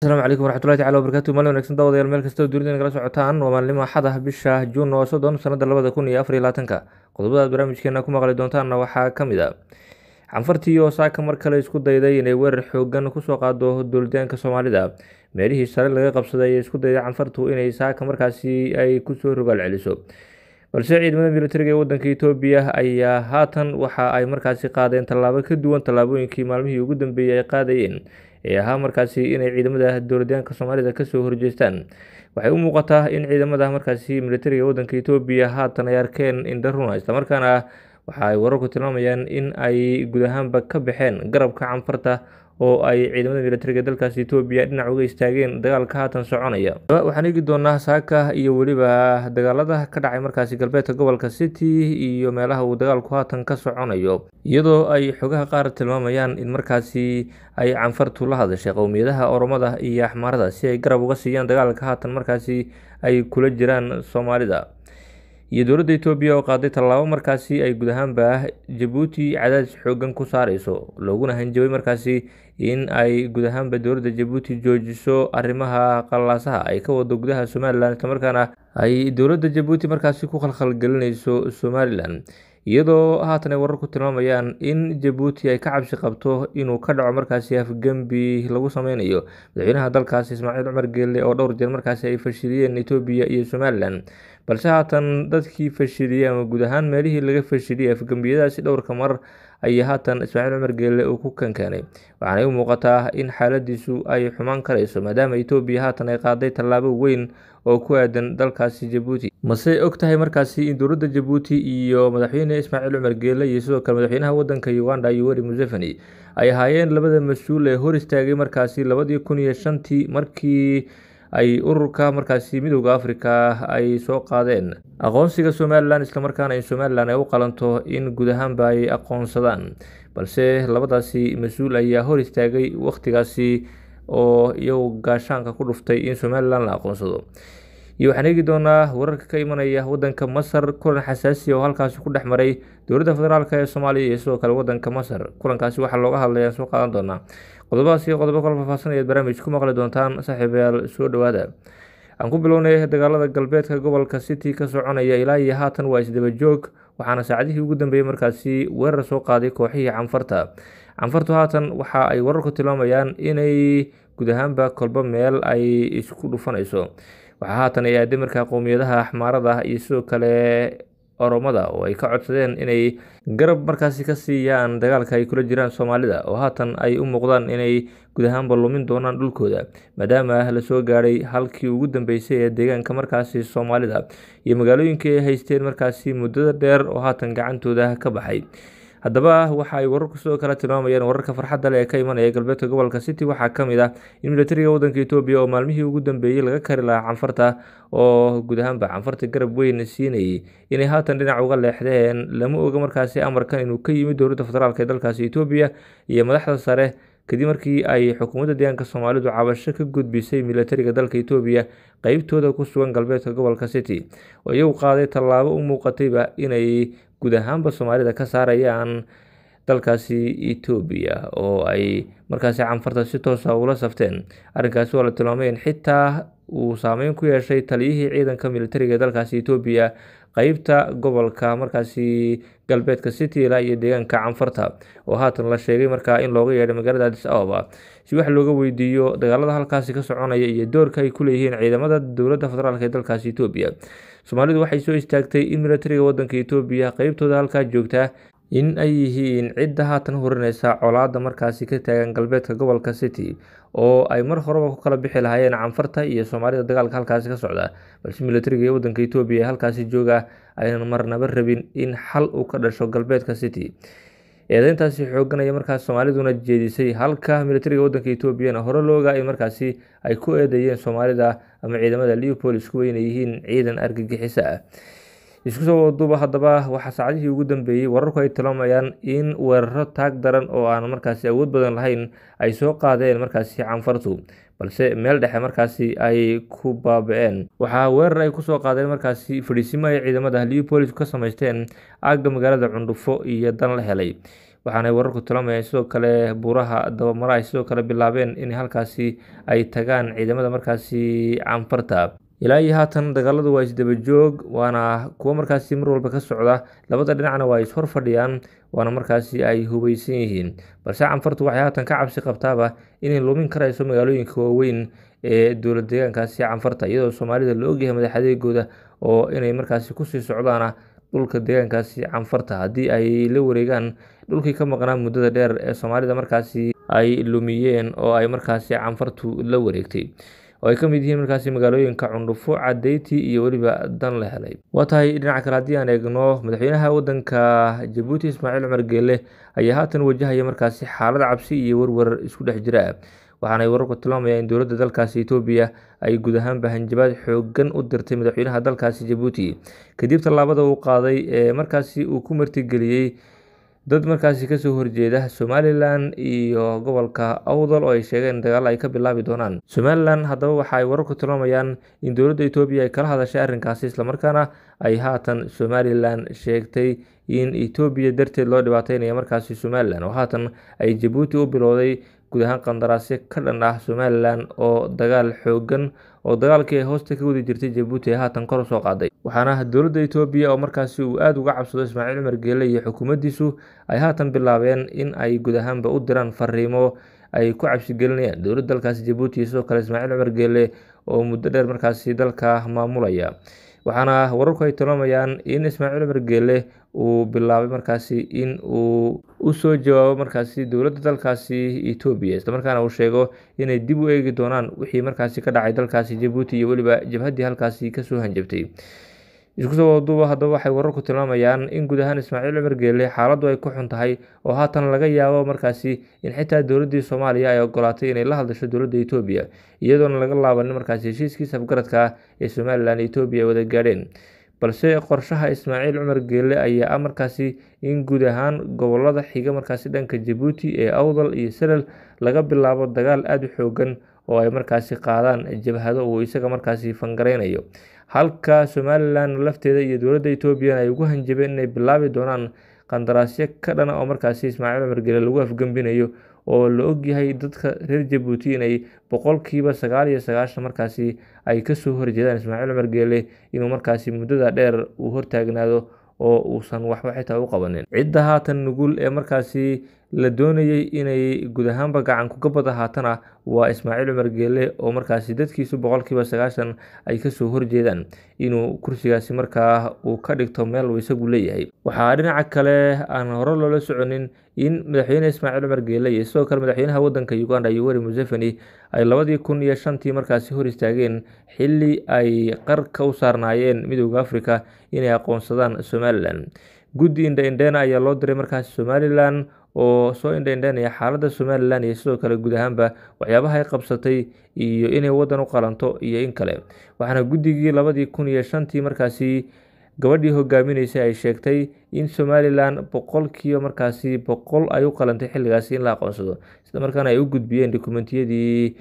asalaamu calaykum waraxmatullahi tacala wabarakatu maalin wanagsan daawadayaal meel kastoo dunida in socotaan waa maalin axadah bisha juun oo soddon sanadda labada kun iyo afar iyo labaatanka qodobada aad barnaamijkeena ku maqli doontaanna waxaa ka mid a ah. canfartii oo saaka mar kale isku dayday inay weerar xoogan kusoo qaado duuldaanka soomaalida meelihii sare laga qabsaday ee isku dayday canfartu inay saaka markaasi ay kusoo rogaal celiso balse ciidamada milatariga ee wadanka etoobiya ayaa haatan waxa ay markaasi qaadeen tallaabo ka duwan tallaabooyinkii maalmihii ugu dambeeyey ay qaadayeen ee ahaa markaasi inay ciidamada dowladeenka soomaalida kasoo horjeestaan waxay u muuqataa in ciidamada markaasi militariga waddanka etoobiya haatan ay arkeen indharuna islamarkaana waxa ay wararku tilmaamayaan in ay guud ahaanba ka baxeen garabka canfarta oo ay ciidamada milatariga dalkaas etoobiya dhinac uga istaageen dagaalka haatan soconaya waxaan eegi doonaa saaka iyo weliba dagaalada ka dhacay markaasi galbeedka gobolka city iyo meelaha uu dagaalku haatan ka soconayo iyadoo ay xogaha qaar tilmaamayaan in markaasi ay canfartu la hadashay qowmiyadaha oromada iyo axmaarada si ay garab uga siiyaan dagaalka haatan markaasi ay kula jiraan soomaalida iyo dowladda etoobiya oo qaaday tallaabo markaasi ay guud ahaanba jabuuti cadaadis xooggan ku saareyso looguna hanjabay markaasi in ay guud ahaanba dowladda jabuuti joojiso arrimaha qallaasaha ay ka wado gudaha somalilan islamarkaana ay dowladda jabuuti markaasi ku khalkhal gelineyso somalilan iyadoo haatan ay warar ku tilmaamayaan in jabuuti ay ka cabsi qabto inuu ka dhaco markaasi afgembi lagu sameynayo madaxweynaha dalkaasi ismaaciil cumar geelle oo dhowr jeer markaasi ay fashiliyeen etoobiya iyo somalilan balse haatan dadkii fashiliyey ama guud ahaan meelihii laga fashiliyay afgembiyadaasi dhowrka mar ayay haatan ismaaciil cumar geelle uu ku kankeenay waxaanay u muuqataa in xaaladiisu ay xumaan karayso maadaama etoobiya haatan ay qaaday tallaabo weyn oo ku aadan dalkaasi jabuuti mase og tahay markaasi in dowladda jabuuti iyo madaxweyne ismaaciil cumar geelle iyo sidoo kale madaxweynaha waddanka uganda yoweri museveni ay ahaayeen labada mas-uul ee hor istaagay markaasi labadii kun iyo shantii markii ay ururka markaasi midowda afrika ay soo qaadeen aqoonsiga somalilan isla markaana in somalilan ay u qalanto in guud ahaanba ay aqoonsadaan balse labadaasi mas-uul ayaa hor istaagay wakhtigaasi oo iyagu gaashaanka ku dhuftay in somalilan la aqoonsado iyo waxaan eegi doonaa wararka ka imanaya wadanka masar kulan xasaasiya oo halkaasi ku dhex maray dowladda federaalk ee soomaaliya iyo sidoo kale wadanka masar kulankaasi waxaa looga hadlayaa soo qaadan doonaa qodobadaasi qodobo kala faahfaahsan ayaad barnaamij ku maqli doontaan saaxiibayaal soo dhowaada aan ku bilownay dagaalada galbeedka gobolka city ka soconaya ilaa iyo haatan waa isdaba joog waxaana saacadihii ugu dambeeyey markaasi weerar soo qaaday kooxihii canfarta canfartu haatan waxa ay wararku tilmaamayaan inay guud ahaanba kolba meel ay isku dhufanayso waxaa haatan ay aaday markaa qowmiyadaha xmaarada iyo sidoo kale oromada oo ay ka codsadeen inay garab markaasi ka siiyaan dagaalka ay kula jiraan soomaalida oo haatan ay u muuqdaan inay guud ahaanba lumin doonaan dhulkooda maadaama la soo gaadhay halkii ugu dambeysay ee deegaanka markaasi soomaalida iyo magaalooyinkai ay haysteen markaasi muddada dheer oo haatan gacantooda ka baxay haddaba waxa ay wararku sidoo kale tilmaamayeen wararka farxadda leh ee ka imanaya galbeedka gobolka city waxaa ka mid ah in militariga waddanka etoobiya oo maalmihii ugu dambeeyey laga kari lahaa canfarta oo guud ahaanba canfarta garab weyn siinayay inay haatan dhinac uga leexdeen lama oga markaasi amarkan inuu ka yimid dowladda federaalk ee dalkaasi etoobiya iyo madaxda sare kadib markii ay xukuumadda deegaanka soomaalidu cabasho ka gudbisay militariga dalka etoobiya qeybtooda ku sugan galbeedka gobolka city oo iyagu qaaday tallaabo u muuqatayba inay guud ahaanba soomaalida ka saarayaan dalkaasi etoobiya oo ay markaasi canfarta si toosa ah ula safteen arrinkaasi waa la tilmaamay xitaa uu saameyn ku yeeshay taliyihii ciidanka militariga ee dalkaasi etoobiya qeybta gobolka markaasi galbeedka citila iyo deegaanka canfarta oo haatan la sheegay markaa in looga yeedhay magaalada adis ababa si wax looga weydiiyo dagaalada halkaasi ka soconaya iyo doorka ay ku leeyihiin ciidamada dowladda federaalk ee dalkaasi etoobiya soomaalidu waxay soo istaagtay in milatariga wadanka etoobiya qeybtooda halkaa joogta in ay yihiin cidda haatan hurineysa colaada markaasi ka taagan galbeedka gobolka city oo ay mar horeba ku kala bixi lahaayeen canfarta iyo soomaalida dagaalka halkaasi ka socda balse milatariga iyo wadanka etoobiya halkaasi jooga aynan marnaba rabin in xal uu ka dhasho galbeedka city eedeyntaasi xooganaya markaas soomaaliduna jeedisay halka milatariga wadanka etoobiyana hore looga ay markaasi ay ku eedeeyeen soomaalida ama ciidamada leopold isku weynay yihiin ciidan argagixisa ah iska soo haddaba waxaa saacadihii ugu dambeeyey wararku ay tilmaamayaan in weeraro taag daran oo aan markaasi awood badan lahayn ay soo qaadeen markaasi canfartu balse meel dhexe markaasi ay ku baaba-een waxaa weerar ay kusoo qaadeen markaasi fadhiisimo ay ciidamada liupolis ka samaysteen aagga magaalada cundhufo iyo dan la helay waxaanay wararku tilmaamayeen sidoo kale buuraha dabamara ay sidoo kale bilaabeen in halkaasi ay tagaan ciidamada markaasi canfarta ilaa iyo haatan dagaaladu waa isdabajoog waana kuwo markaasi mar walba ka socda labada dhinacna waa is hor fadhiyaan waana markaasi ay hubaysan yihiin balse canfartu waxay haatan ka cabsi qabtaaba inay lumin karayso magaalooyinka waaweyn ee dowla deegaankaasi canfarta iyadoo soomaalida la ogyahay madaxadeegooda oo inay markaasi kusii socdaana dhulka deegaankaasi canfarta haddii ay la wareegaan dhulkii ka maqnaa muddada dheer ee soomaalida markaasi ay lumiyeen oo ay markaasi canfartu la wareegtay oo ay ka mid yihiin markaasi magaalooyinka cundhufo cadeyti iyo weliba dan la helay waa tahay dhinaca kale haddii aan eegno madaxweynaha waddanka jabuuti ismaaciil cumar geelle ayaa haatan wajahaya markaasi xaalad cabsi iyo warwar isku dhex jira waxaanay wararku tilmaamaya in dowladda dalkaasi etoobiya ay guud ahaan bahanjabaad xoogan u dirtay madaxweynaha dalkaasi jabuuti kadib tallaabada uu qaaday ee markaasi uu ku martigeliyey dad markaasi kasoo horjeeda somalilan iyo gobolka awdal oo ay sheegeen dagaal ay ka bilaabi doonaan somalilan haddaba waxa ay wararku tilmaamayaan in dowladda etoobiya ay kala hadashay arrinkaasi islamarkaana ay haatan somalilan sheegtay in etoobiya darteed loo dhibaateynaya markaasi somalilan oo haatan ay jabuuti u bilowday guud ahaan qandaraasyo ka dhan ah somalilan oo dagaal xooggan oo dagaalkii ay hoosta ka wadi jirtay jabuuti ee haatan kor u soo qaaday waxaana dowladda etoobiya oo markaasi uu aada uga cabsado ismaaciil cumar geele iyo xukuumaddiisu ay haatan bilaabeen in ay guud ahaanba u diraan fariimo ay ku cabsigelinayaan dowladda dalkaasi jabuuti iyo sidoo kale ismaaciil cumar geele oo muddo dheer markaasi dalka maamulaya waxaana wararku ay tilmaamayaan in ismaaciil cumar uu bilaabay markaasi in uu usoo jawaabo markaasi dowladda dalkaasi etoobiya islamarkaana uu sheego inay dib u eegi doonaan wixii markaasi ka dhacay dalkaasi jabuuti iyo weliba jabhaddii halkaasi kasoo hanjabtay Inkastoo Oduba haddaba waxay wararku tilmaamayaan in guud ahaan Ismaaciil Cumar Geelle xaaladdu ay ku xun tahay oo haatan laga yaabo markaasi in xitaa dowladii Soomaaliya ay ogolaatay inay la hadasho dowladda etoobiya iyadoona laga laabanin markaasi heshiiskii safgaradka ah ee Somalilan etoobiya ay wada gaadheen balse qorshaha Ismaaciil Cumar Geelle ayaa ah markaasi in guud ahaan gobolada xiga markaasi dhanka Jabuuti ee Awdal iyo Saleal laga bilaabo dagaal aad u xoogan oo ay markaasi qaadaan jabhado uu isaga markaasi fangaraynayo halka somalilan lafteeda iyo dowladda etoobiyan ay ugu hanjabeen inay bilaabi doonaan qandaraasyo ka dhana ah oo markaasi ismaaciil cumar gele lagu afgembinayo oo la ogyahay dadka reer jabuuti inay boqolkiiba sagaal iyo sagaashan markaasi ay kasoo horjeedaan ismaaciil cumar geele inuu markaasi muddada dheer uu hortaagnaado oo uusan waxba xitaa u qabanin cidda haatan nugul ee markaasi la doonayay inay guud ahaanba gacan ku kabada haatana waa ismaaciil cumar geele oo markaasi dadkiisu boqolkiiba sagaashan ay kasoo horjeedaan inuu kursigaasi markaa uu ka dhigto meel waysagu leeyahay waxaa dhinaca kale aan hore loola soconin in madaxweyne ismaaciil cumar geele iyo sidoo kale madaxweynaha waddanka uganda yoweri museveni ay labadii kun iyo shantii markaasi hor istaageen xilli ay qarka u saarnaayeen midooda afrika inay aqoonsadaan somalilan guddi indhaindheena ayaa loo diray markaasi somalilan oo soo indhaindheenaya xaalada somalilan iyo sidoo kale guud ahaanba waxyaabaha ay qabsatay iyo inay waddan u qalanto iyo in kale waxaana guddigii labadii kun iyo shantii markaasi gabadhii hogaaminaysay ay sheegtay in somalilan boqolkiiba markaasi boqol ay u qalantay xilligaasi in la aqoonsado isla markaan ay u gudbiyeen dokumentiyadii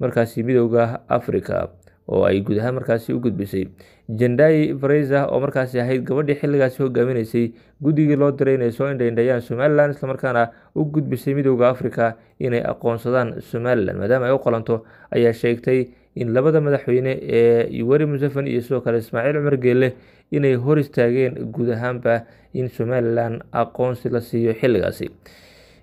markaasi midowda africa oo ay guud ahaan markaasi u gudbisay jendai fraiser oo markaasi ahayd gabadhii xilligaasi hogaaminaysay guddigii loo diray inay soo indhaindhayaan somalilan islamarkaana u gudbisay midooda africa inay aqoonsadaan somalilan maadaama ay u qalanto ayaa sheegtay in labada madaxweyne ee yuweri musefan iyo sidoo kale ismaaciil cumar geelle inay hor istaageen guud ahaanba in somalilan aqoonsi la siiyo xilligaasi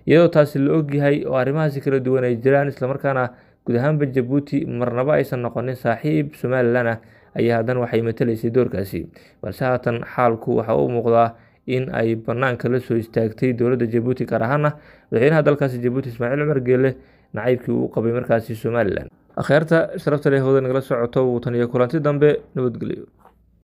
iyadoo taasi la og yahay oo arrimahaasi kala duwan ay jiraan islamarkaana guud ahaanba jabuuti marnabo aysan noqonin saaxiib somalilan ah ayaa haddana waxay matalaysay doorkaasi balse haatan xaalku waxa u muuqdaa in ay banaanka la soo istaagtay dowladda jabuuti gaar ahaana madaxweynaha dalkaasi jabuuti ismaaciil cumar geele nacaybkii uu qabay markaasi somalilan akhyaarta sharafta leh howda nagala socoto wuu tan iyo kulanti dambe nabadgelyo